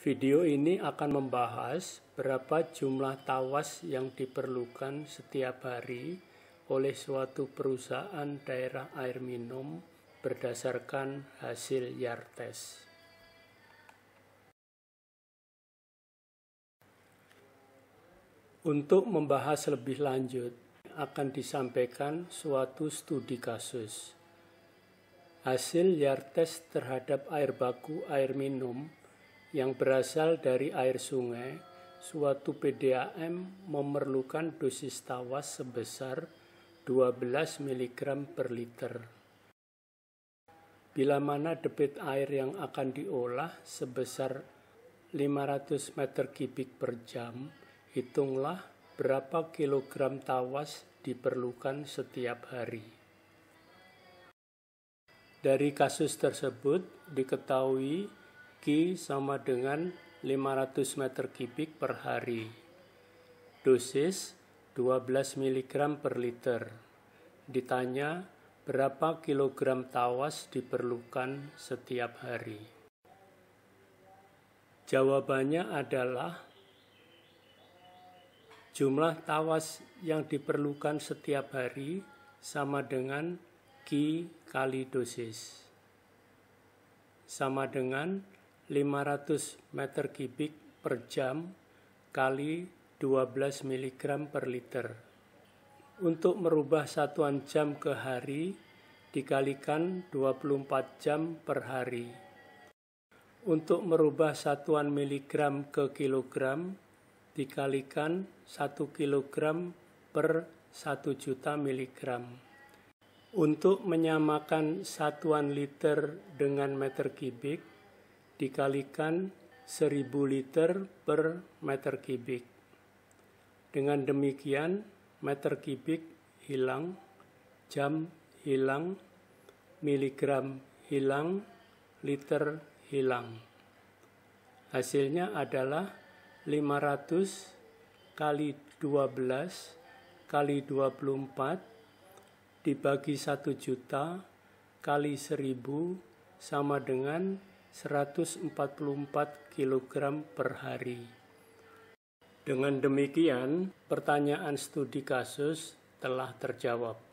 Video ini akan membahas berapa jumlah tawas yang diperlukan setiap hari oleh suatu perusahaan daerah air minum berdasarkan hasil Yartes. Untuk membahas lebih lanjut, akan disampaikan suatu studi kasus. Hasil Yartes terhadap air baku air minum yang berasal dari air sungai, suatu PDAM memerlukan dosis tawas sebesar 12 mg per liter. Bila mana debit air yang akan diolah sebesar 500 meter kubik per jam, hitunglah berapa kilogram tawas diperlukan setiap hari. Dari kasus tersebut diketahui G sama dengan 500 meter kubik per hari. Dosis 12 mg per liter. Ditanya berapa kilogram tawas diperlukan setiap hari. Jawabannya adalah jumlah tawas yang diperlukan setiap hari sama dengan G kali dosis. Sama dengan 500 meter kubik per jam kali 12 mg per liter. Untuk merubah satuan jam ke hari, dikalikan 24 jam per hari. Untuk merubah satuan miligram ke kilogram, dikalikan 1 kilogram per 1 juta miligram. Untuk menyamakan satuan liter dengan meter kubik, dikalikan 1000 liter per meter kubik. Dengan demikian, meter kubik hilang, jam hilang, miligram hilang, liter hilang. Hasilnya adalah 500 kali 12 kali 24 dibagi 1 juta kali 1000 sama dengan 144 kg per hari. Dengan demikian, pertanyaan studi kasus telah terjawab.